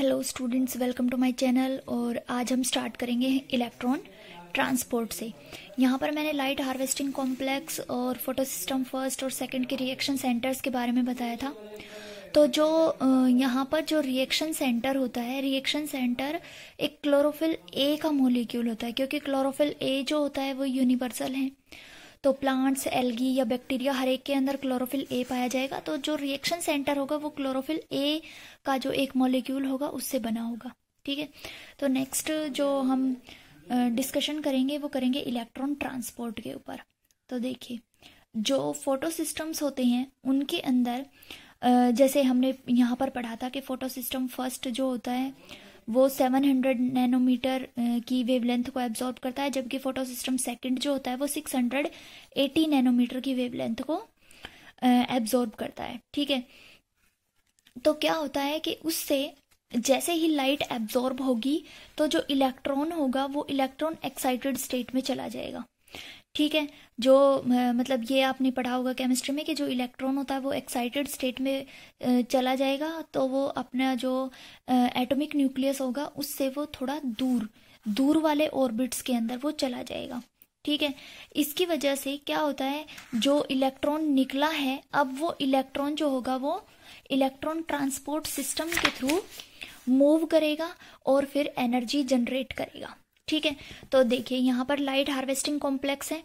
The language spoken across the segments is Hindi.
hello students welcome to my channel और आज हम स्टार्ट करेंगे इलेक्ट्रॉन ट्रांसपोर्ट से यहाँ पर मैंने लाइट हार्वेस्टिंग कॉम्प्लेक्स और फोटो सिस्टम फर्स्ट और सेकंड के रिएक्शन सेंटर्स के बारे में बताया था तो जो यहाँ पर जो रिएक्शन सेंटर होता है रिएक्शन सेंटर एक क्लोरोफिल ए का मोलिक्यूल होता है क्योंकि क्लोरोफिल ए जो होता है वो यूनिवर्सल है तो प्लांट्स एल्गी या बैक्टीरिया हर एक के अंदर क्लोरोफिल ए पाया जाएगा तो जो रिएक्शन सेंटर होगा वो क्लोरोफिल ए का जो एक मॉलिक्यूल होगा उससे बना होगा ठीक है तो नेक्स्ट जो हम डिस्कशन करेंगे वो करेंगे इलेक्ट्रॉन ट्रांसपोर्ट के ऊपर तो देखिए जो फोटो सिस्टम्स होते हैं उनके अंदर जैसे हमने यहाँ पर पढ़ा था कि फोटो सिस्टम फर्स्ट जो होता है वो 700 नैनोमीटर की वेवलेंथ को एब्जॉर्ब करता है जबकि फोटो सिस्टम सेकंड जो होता है वो 680 नैनोमीटर की वेवलेंथ को एब्जॉर्ब करता है ठीक है तो क्या होता है कि उससे जैसे ही लाइट एब्जॉर्ब होगी तो जो इलेक्ट्रॉन होगा वो इलेक्ट्रॉन एक्साइटेड स्टेट में चला जाएगा ठीक है जो मतलब ये आपने पढ़ा होगा केमिस्ट्री में कि जो इलेक्ट्रॉन होता है वो एक्साइटेड स्टेट में चला जाएगा तो वो अपना जो एटॉमिक न्यूक्लियस होगा उससे वो थोड़ा दूर दूर वाले ऑर्बिट्स के अंदर वो चला जाएगा ठीक है इसकी वजह से क्या होता है जो इलेक्ट्रॉन निकला है अब वो इलेक्ट्रॉन जो होगा वो इलेक्ट्रॉन ट्रांसपोर्ट सिस्टम के थ्रू मूव करेगा और फिर एनर्जी जनरेट करेगा ठीक है तो देखिए यहाँ पर लाइट हार्वेस्टिंग कॉम्प्लेक्स है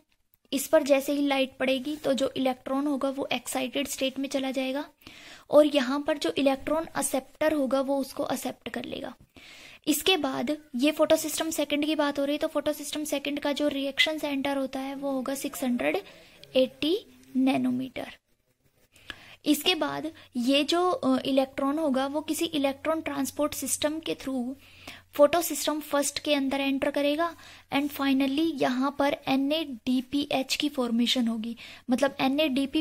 इस पर जैसे ही लाइट पड़ेगी तो जो इलेक्ट्रॉन होगा वो एक्साइटेड स्टेट में चला जाएगा और यहाँ पर जो इलेक्ट्रॉन असेप्टर होगा वो उसको असेप्ट कर लेगा इसके बाद ये फोटो सिस्टम सेकंड की बात हो रही है तो फोटो सिस्टम सेकंड का जो रिएक्शन सेंटर होता है वो होगा 680 नैनोमीटर इसके बाद ये जो इलेक्ट्रॉन होगा वो किसी इलेक्ट्रॉन ट्रांसपोर्ट सिस्टम के थ्रू फोटो सिस्टम फर्स्ट के अंदर एंटर करेगा एंड फाइनली यहाँ पर N A D P H की फॉर्मेशन होगी मतलब एन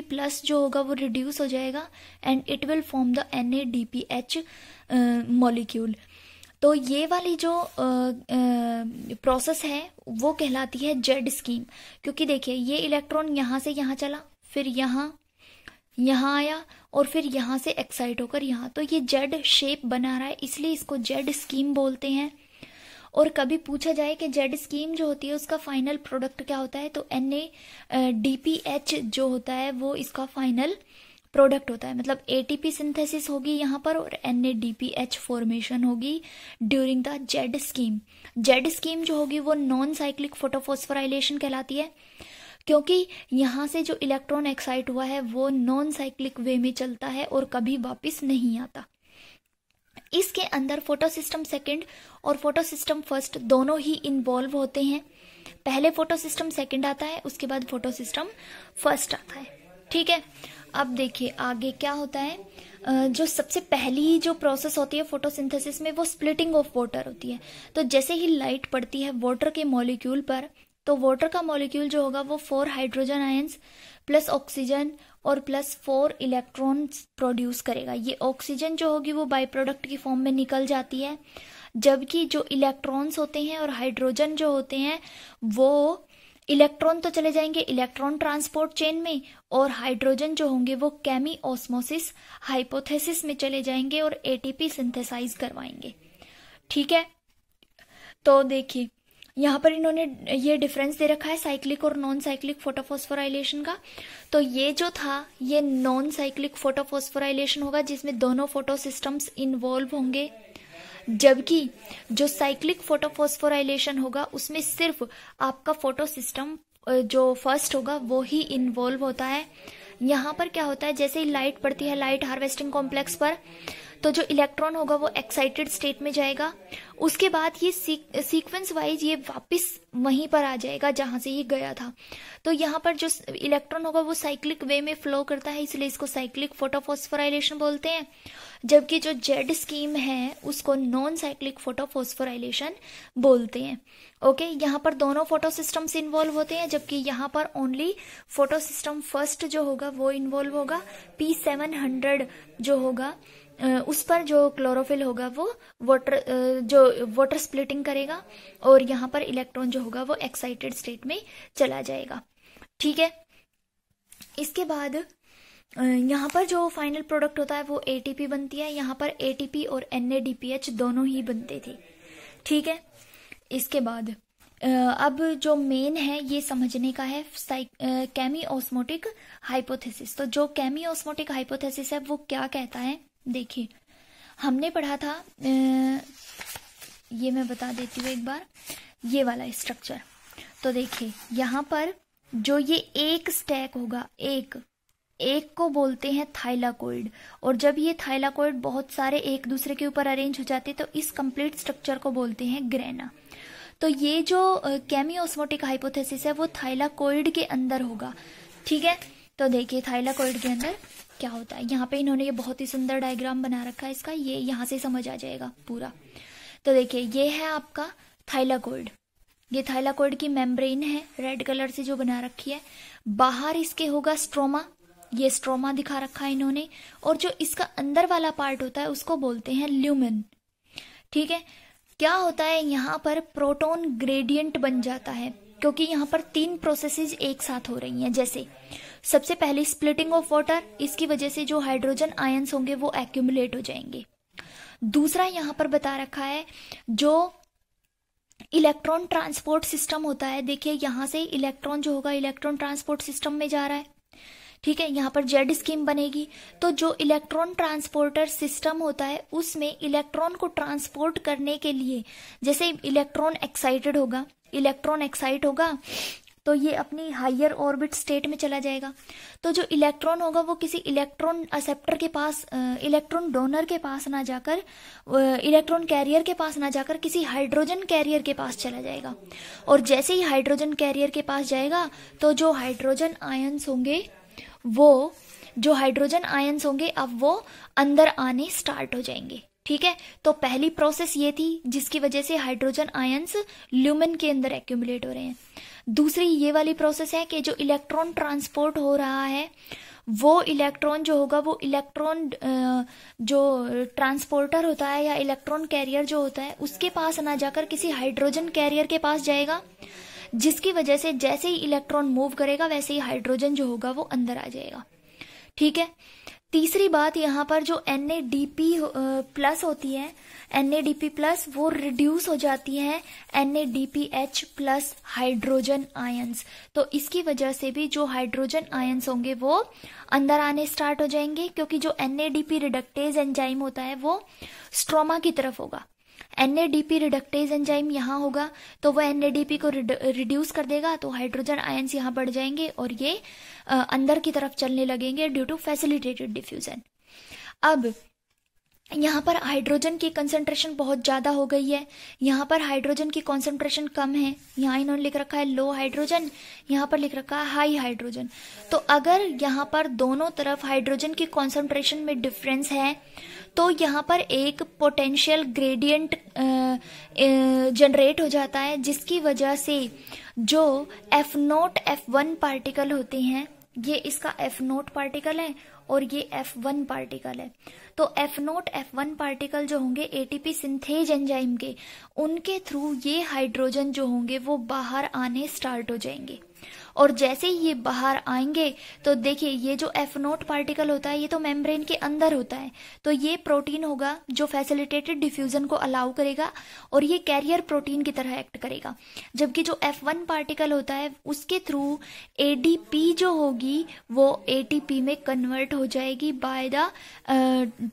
प्लस जो होगा वो रिड्यूस हो जाएगा and it will form the N molecule तो ये वाली जो प्रोसेस है वो कहलाती है जेड स्कीम क्योंकि देखिए ये इलेक्ट्रॉन यहाँ से यहाँ चला फिर यहाँ यहाँ आया और फिर यहाँ से एक्साइट होकर यहाँ तो ये जेड शेप बना रहा है इसलिए इसको जेड स्कीम बोलते हैं और कभी पूछा जाए कि जेड स्कीम जो होती है उसका फाइनल प्रोडक्ट क्या होता है तो N A D P H जो होता है वो इसका फाइनल प्रोडक्ट होता है मतलब एटीपी सिंथेसिस होगी यहाँ पर और N A D P H formation होगी during the Z scheme Z scheme जो होगी वो नॉन साइक्लिक फोटोफोस्फोराइलेशन कहलाती है क्योंकि यहाँ से जो इलेक्ट्रॉन एक्साइट हुआ है वो नॉन साइक्लिक वे में चलता है और कभी वापस नहीं आता इसके अंदर फोटो सिस्टम सेकेंड और फोटो सिस्टम फर्स्ट दोनों ही इन्वॉल्व होते हैं पहले फोटो सिस्टम सेकेंड आता है उसके बाद फोटो सिस्टम फर्स्ट आता है ठीक है अब देखिए आगे क्या होता है जो सबसे पहली जो प्रोसेस होती है फोटोसिंथेसिस में वो स्प्लिटिंग ऑफ वाटर होती है तो जैसे ही लाइट पड़ती है वाटर के मॉलिक्यूल पर तो वाटर का मॉलिक्यूल जो होगा वो four hydrogen ions plus oxygen और प्लस फोर इलेक्ट्रॉन्स प्रोड्यूस करेगा ये ऑक्सीजन जो होगी वो बाई प्रोडक्ट की फॉर्म में निकल जाती है जबकि जो इलेक्ट्रॉन्स होते हैं और हाइड्रोजन जो होते हैं वो इलेक्ट्रॉन तो चले जाएंगे इलेक्ट्रॉन ट्रांसपोर्ट चेन में और हाइड्रोजन जो होंगे वो कैमी ऑस्मोसिस हाइपोथेसिस में चले जाएंगे और एटीपी सिंथेसाइज करवाएंगे ठीक है तो देखिए यहाँ पर इन्होंने ये डिफरेंस दे रखा है साइक्लिक और नॉन साइक्लिक फोटोफोस्फोराइलेशन का तो ये जो था ये नॉन साइक्लिक फोटोफोस्फोराइलेशन होगा जिसमें दोनों फोटो सिस्टम्स इन्वॉल्व होंगे जबकि जो साइक्लिक फोटोफोस्फोराइलेशन होगा उसमें सिर्फ आपका फोटो सिस्टम जो फर्स्ट होगा वो ही इन्वॉल्व होता है यहाँ पर क्या होता है जैसे ही लाइट पड़ती है लाइट हार्वेस्टिंग कॉम्प्लेक्स पर तो जो इलेक्ट्रॉन होगा वो एक्साइटेड स्टेट में जाएगा उसके बाद ये सीक्वेंस वाइज ये वापस वहीं पर आ जाएगा जहां से ये गया था तो यहाँ पर जो इलेक्ट्रॉन होगा वो साइक्लिक वे में फ्लो करता है इसलिए इसको साइक्लिक फोटोफोस्फोराइलेशन बोलते हैं जबकि जो जेड स्कीम है उसको नॉन साइक्लिक फोटोफोस्फोराइलेशन बोलते हैं ओके यहाँ पर दोनों फोटो सिस्टम्स इन्वॉल्व होते हैं जबकि यहाँ पर ओनली फोटो सिस्टम फर्स्ट जो होगा वो इन्वॉल्व होगा पी सेवन हंड्रेड जो होगा उस पर जो क्लोरोफिल होगा वो वाटर जो वाटर स्प्लिटिंग करेगा और यहाँ पर इलेक्ट्रॉन जो होगा वो एक्साइटेड स्टेट में चला जाएगा ठीक है इसके बाद यहाँ पर जो फाइनल प्रोडक्ट होता है वो एटीपी बनती है यहाँ पर एटीपी और एनएडीपीएच दोनों ही बनते थे ठीक है इसके बाद अब जो मेन है ये समझने का है केमी ऑस्मोटिक हाइपोथेसिस तो जो केमी ऑस्मोटिक हाइपोथेसिस है वो क्या कहता है देखिए हमने पढ़ा था ये मैं बता देती हूँ एक बार ये वाला स्ट्रक्चर तो देखिए यहाँ पर जो ये एक स्टैक होगा एक एक को बोलते हैं थाइलाकोइड और जब ये थाइलाकोइड बहुत सारे एक दूसरे के ऊपर अरेंज हो जाते हैं तो इस कंप्लीट स्ट्रक्चर को बोलते हैं ग्रेना तो ये जो कैमियोस्मोटिक हाइपोथेसिस है वो थाइलाकोइड के अंदर होगा ठीक है तो देखिए थाइलाकोइड के अंदर क्या होता है यहाँ पे इन्होंने ये बहुत ही सुंदर डायग्राम बना रखा है इसका ये यहाँ से समझ आ जाएगा पूरा तो देखिए ये है आपका थाइलाकोइड ये थाइलाकॉइड की मेम्ब्रेन है रेड कलर से जो बना रखी है बाहर इसके होगा स्ट्रोमा ये स्ट्रोमा दिखा रखा है इन्होंने और जो इसका अंदर वाला पार्ट होता है उसको बोलते हैं ल्यूमिन ठीक है क्या होता है यहाँ पर प्रोटोन ग्रेडियंट बन जाता है क्योंकि यहाँ पर तीन प्रोसेसेस एक साथ हो रही हैं जैसे सबसे पहले स्प्लिटिंग ऑफ वाटर इसकी वजह से जो हाइड्रोजन आयन्स होंगे वो एक्यूमुलेट हो जाएंगे दूसरा यहाँ पर बता रखा है जो इलेक्ट्रॉन ट्रांसपोर्ट सिस्टम होता है देखिए यहां से इलेक्ट्रॉन जो होगा इलेक्ट्रॉन ट्रांसपोर्ट सिस्टम में जा रहा है ठीक है यहाँ पर जेड स्कीम बनेगी तो जो इलेक्ट्रॉन ट्रांसपोर्टर सिस्टम होता है उसमें इलेक्ट्रॉन को ट्रांसपोर्ट करने के लिए जैसे इलेक्ट्रॉन एक्साइटेड होगा इलेक्ट्रॉन एक्साइट होगा तो ये अपनी हायर ऑर्बिट स्टेट में चला जाएगा तो जो इलेक्ट्रॉन होगा वो किसी इलेक्ट्रॉन एक्सेप्टर के पास इलेक्ट्रॉन डोनर के पास ना जाकर इलेक्ट्रॉन कैरियर के पास ना जाकर किसी हाइड्रोजन कैरियर के पास चला जाएगा और जैसे ही हाइड्रोजन कैरियर के पास जाएगा तो जो हाइड्रोजन आयन्स होंगे वो जो हाइड्रोजन आयन्स होंगे अब वो अंदर आने स्टार्ट हो जाएंगे ठीक है तो पहली प्रोसेस ये थी जिसकी वजह से हाइड्रोजन आयंस ल्यूमन के अंदर एक्यूमुलेट हो रहे हैं दूसरी ये वाली प्रोसेस है कि जो इलेक्ट्रॉन ट्रांसपोर्ट हो रहा है वो इलेक्ट्रॉन जो होगा वो इलेक्ट्रॉन जो ट्रांसपोर्टर होता है या इलेक्ट्रॉन कैरियर जो होता है उसके पास ना जाकर किसी हाइड्रोजन कैरियर के पास जाएगा जिसकी वजह से जैसे ही इलेक्ट्रॉन मूव करेगा वैसे ही हाइड्रोजन जो होगा वो अंदर आ जाएगा ठीक है तीसरी बात यहाँ पर जो N A D P plus होती है N A D P plus वो रिड्यूस हो जाती है N A D P H plus hydrogen ions तो इसकी वजह से भी जो हाइड्रोजन आयन्स होंगे वो अंदर आने स्टार्ट हो जाएंगे क्योंकि जो N A D P reductase enzyme होता है वो स्ट्रोमा की तरफ होगा एनएडीपी रिडक्टेज एंजाइम यहाँ होगा तो वह एनएडीपी को रिड्यूस कर देगा तो हाइड्रोजन आयन्स यहाँ बढ़ जाएंगे और ये अंदर की तरफ चलने लगेंगे ड्यू टू फैसिलिटेटेड डिफ्यूजन अब यहाँ पर हाइड्रोजन की कंसंट्रेशन बहुत ज़्यादा हो गई है यहाँ पर हाइड्रोजन की कंसंट्रेशन कम है यहाँ इन्होंने लिख रखा है लो हाइड्रोजन यहाँ पर लिख रखा है हाई हाइड्रोजन तो अगर यहाँ पर दोनों तरफ हाइड्रोजन की कंसंट्रेशन में डिफरेंस है तो यहाँ पर एक पोटेंशियल ग्रेडियंट जनरेट हो जाता है जिसकी वजह से जो F naught F one particle होते हैं ये इसका एफ नोट पार्टिकल है और ये एफ वन पार्टिकल है तो F naught F one particle जो होंगे एटीपी सिंथेज एंजाइम के उनके थ्रू ये हाइड्रोजन जो होंगे वो बाहर आने स्टार्ट हो जाएंगे और जैसे ही ये बाहर आएंगे तो देखिए ये जो एफ नोट पार्टिकल होता है ये तो मेम्ब्रेन के अंदर होता है तो ये प्रोटीन होगा जो फैसिलिटेटेड डिफ्यूजन को अलाउ करेगा और ये कैरियर प्रोटीन की तरह एक्ट करेगा जबकि जो एफ वन पार्टिकल होता है उसके थ्रू पी जो होगी वो पी में कन्वर्ट हो जाएगी by the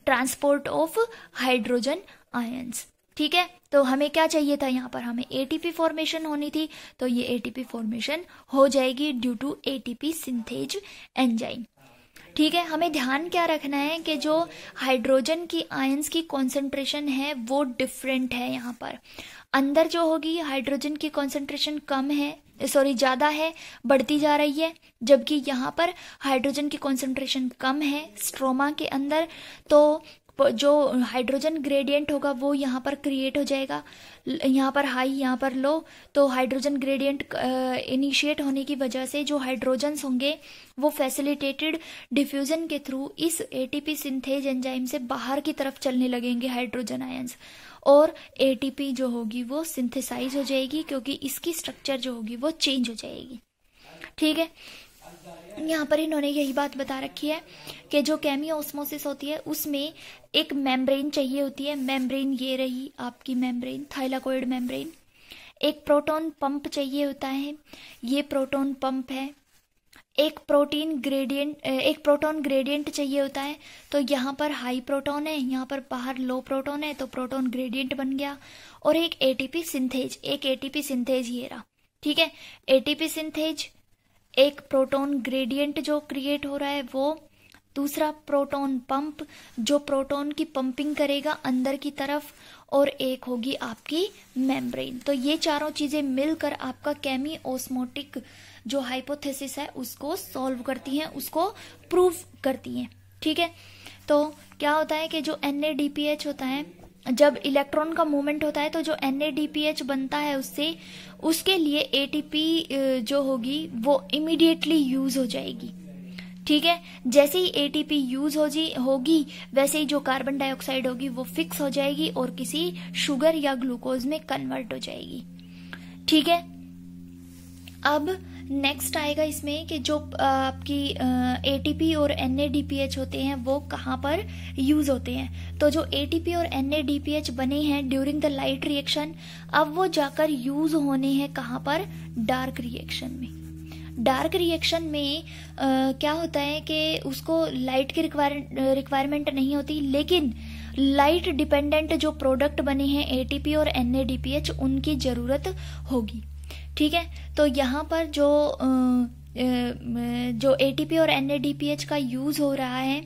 transport of hydrogen ions ठीक है तो हमें क्या चाहिए था यहाँ पर हमें एटीपी फॉर्मेशन होनी थी तो ये एटीपी फॉर्मेशन हो जाएगी due to ATP synthase enzyme ठीक है हमें ध्यान क्या रखना है कि जो हाइड्रोजन की आयंस की कॉन्सेंट्रेशन है वो डिफरेंट है यहाँ पर अंदर जो होगी हाइड्रोजन की कॉन्सेंट्रेशन कम है सॉरी ज़्यादा है बढ़ती जा रही है जबकि यहाँ पर हाइड्रोजन की कॉन्सेंट्रेशन कम है स्ट्रोमा के अंदर तो जो हाइड्रोजन ग्रेडियंट होगा वो यहाँ पर क्रिएट हो जाएगा यहाँ पर हाई यहाँ पर लो तो हाइड्रोजन ग्रेडियंट इनिशिएट होने की वजह से जो हाइड्रोजन्स होंगे वो फैसिलिटेटेड डिफ्यूजन के थ्रू इस एटीपी सिंथेज एंजाइम से बाहर की तरफ चलने लगेंगे हाइड्रोजन आयंस और एटीपी जो होगी वो सिंथेसाइज हो जाएगी क्योंकि इसकी स्ट्रक्चर जो होगी वो चेंज हो जाएगी ठीक है यहाँ पर इन्होंने यही बात बता रखी है कि जो कैमियो ऑस्मोसिस होती है उसमें एक मेम्ब्रेन चाहिए होती है मेम्ब्रेन ये रही आपकी मेम्ब्रेन थाइलाकोइड मेम्ब्रेन एक प्रोटॉन पंप चाहिए होता है ये प्रोटॉन पंप है एक प्रोटीन ग्रेडियंट एक प्रोटॉन ग्रेडियंट चाहिए होता है तो यहाँ पर हाई प्रोटॉन है यहाँ पर बाहर लो प्रोटॉन है तो प्रोटॉन ग्रेडियंट बन गया और एक एटीपी सिंथेज एक एटीपी सिंथेज ये रहा ठीक है एटीपी सिंथेज एक प्रोटॉन ग्रेडियंट जो क्रिएट हो रहा है वो दूसरा प्रोटॉन पंप जो प्रोटॉन की पंपिंग करेगा अंदर की तरफ और एक होगी आपकी मेम्ब्रेन तो ये चारों चीजें मिलकर आपका केमी ओस्मोटिक जो हाइपोथेसिस है उसको सॉल्व करती हैं उसको प्रूव करती हैं ठीक है तो क्या होता है कि जो एन होता है जब इलेक्ट्रॉन का मूवमेंट होता है तो जो एन बनता है उससे उसके लिए ए जो होगी वो इमिडिएटली यूज हो जाएगी ठीक है जैसे ही एटीपी यूज हो जी होगी वैसे ही जो कार्बन डाइऑक्साइड होगी वो फिक्स हो जाएगी और किसी शुगर या ग्लूकोज में कन्वर्ट हो जाएगी ठीक है अब नेक्स्ट आएगा इसमें कि जो आपकी ए और एन होते हैं वो कहाँ पर यूज होते हैं तो जो एटीपी और एन बने हैं ड्यूरिंग द लाइट रिएक्शन अब वो जाकर यूज होने हैं कहाँ पर डार्क रिएक्शन में डार्क रिएक्शन में आ, क्या होता है कि उसको लाइट की रिक्वायर रिक्वायरमेंट नहीं होती लेकिन लाइट डिपेंडेंट जो प्रोडक्ट बने हैं एटीपी और एनएडीपीएच उनकी जरूरत होगी ठीक है तो यहाँ पर जो जो एटीपी और एनएडीपीएच का यूज़ हो रहा है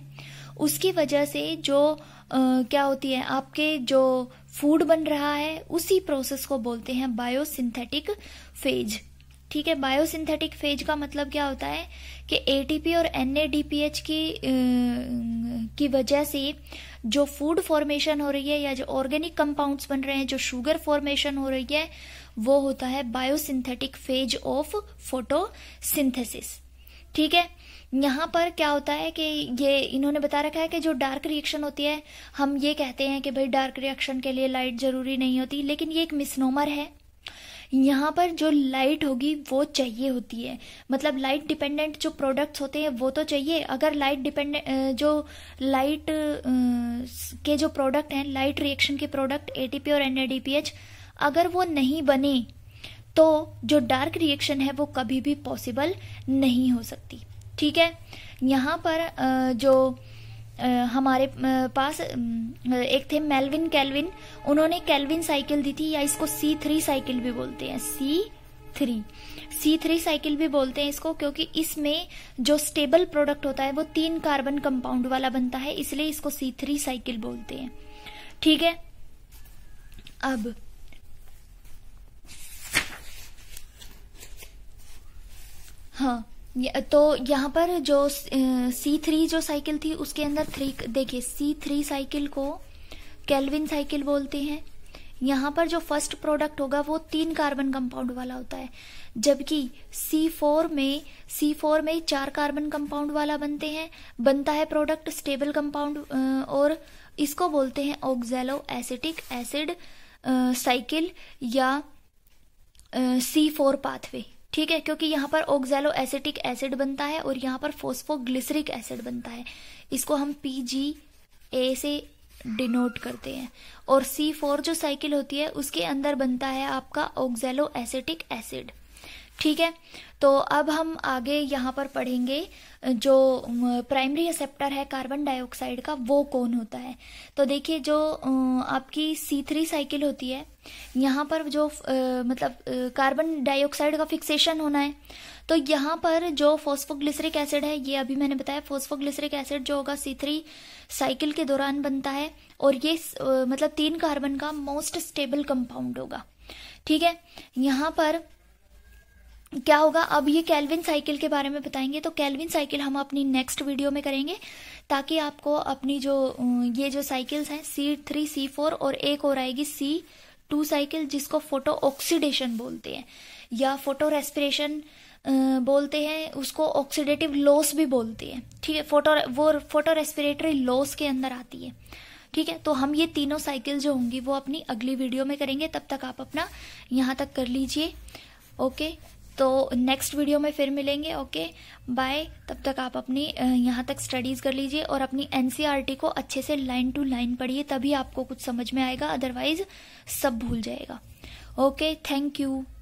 उसकी वजह से जो क्या होती है आपके जो फूड बन रहा है उसी प्रोसेस को बोलते हैं बायोसिंथेटिक फेज ठीक है बायोसिंथेटिक फेज का मतलब क्या होता है कि एटीपी और एनएडीपीएच की आ, की वजह से जो फूड फॉर्मेशन हो रही है या जो ऑर्गेनिक कंपाउंड्स बन रहे हैं जो शुगर फॉर्मेशन हो रही है वो होता है बायोसिंथेटिक फेज ऑफ फोटोसिंथेसिस ठीक है यहां पर क्या होता है कि ये इन्होंने बता रखा है कि जो डार्क रिएक्शन होती है हम ये कहते हैं कि भाई डार्क रिएक्शन के लिए लाइट जरूरी नहीं होती लेकिन ये एक मिसनोमर है यहां पर जो लाइट होगी वो चाहिए होती है मतलब लाइट डिपेंडेंट जो प्रोडक्ट्स होते हैं वो तो चाहिए अगर लाइट डिपेंडेंट जो लाइट के जो प्रोडक्ट हैं लाइट रिएक्शन के प्रोडक्ट एटीपी और एनएडीपीएच अगर वो नहीं बने तो जो डार्क रिएक्शन है वो कभी भी पॉसिबल नहीं हो सकती ठीक है यहाँ पर जो हमारे पास एक थे मेलविन कैलविन उन्होंने कैलविन साइकिल दी थी या इसको सी थ्री साइकिल भी बोलते हैं C three C three cycle भी बोलते हैं इसको क्योंकि इसमें जो स्टेबल प्रोडक्ट होता है वो तीन कार्बन कंपाउंड वाला बनता है इसलिए इसको सी थ्री साइकिल बोलते हैं ठीक है अब हाँ तो यहाँ पर जो सी थ्री जो साइकिल थी उसके अंदर थ्री देखिए सी थ्री साइकिल को कैलविन साइकिल बोलते हैं यहाँ पर जो फर्स्ट प्रोडक्ट होगा वो तीन कार्बन कंपाउंड वाला होता है जबकि सी फोर में सी फोर में चार कार्बन कंपाउंड वाला बनते हैं बनता है प्रोडक्ट स्टेबल कंपाउंड और इसको बोलते हैं ऑक्जेलो एसिटिक एसिड साइकिल या सी फोर पाथवे ठीक है क्योंकि यहाँ पर ओक्जेलो एसिटिक एसिड बनता है और यहाँ पर फोस्फोग्लिसरिक एसिड बनता है इसको हम पी जी ए से डिनोट करते हैं और सी फोर जो साइकिल होती है उसके अंदर बनता है आपका ओक्जेलो एसिटिक एसिड ठीक है तो अब हम आगे यहाँ पर पढ़ेंगे जो प्राइमरी रिसेप्टर है कार्बन डाइऑक्साइड का वो कौन होता है तो देखिए जो आपकी सी थ्री साइकिल होती है यहाँ पर जो मतलब कार्बन डाइऑक्साइड का फिक्सेशन होना है तो यहाँ पर जो फोस्फोग्लिसरिक एसिड है ये अभी मैंने बताया फोस्फोग्लिसरिक एसिड जो होगा सी थ्री साइकिल के दौरान बनता है और ये मतलब तीन कार्बन का मोस्ट स्टेबल कंपाउंड होगा ठीक है यहाँ पर क्या होगा अब ये कैलविन साइकिल के बारे में बताएंगे तो कैलविन साइकिल हम अपनी नेक्स्ट वीडियो में करेंगे ताकि आपको अपनी जो ये जो साइकिल्स हैं सी थ्री सी फोर और एक और आएगी सी टू साइकिल जिसको फोटो ऑक्सीडेशन बोलते हैं या फोटो रेस्पिरेशन बोलते हैं उसको ऑक्सीडेटिव लॉस भी बोलते हैं ठीक है फोटो वो फोटो रेस्पिरेटरी लॉस के अंदर आती है ठीक है तो हम ये तीनों साइकिल जो होंगी वो अपनी अगली वीडियो में करेंगे तब तक आप अपना यहाँ तक कर लीजिए ओके तो नेक्स्ट वीडियो में फिर मिलेंगे ओके बाय तब तक आप अपनी यहाँ तक स्टडीज़ कर लीजिए और अपनी एनसीईआरटी e को अच्छे से लाइन टू लाइन पढ़िए तभी आपको कुछ समझ में आएगा अदरवाइज सब भूल जाएगा ओके थैंक यू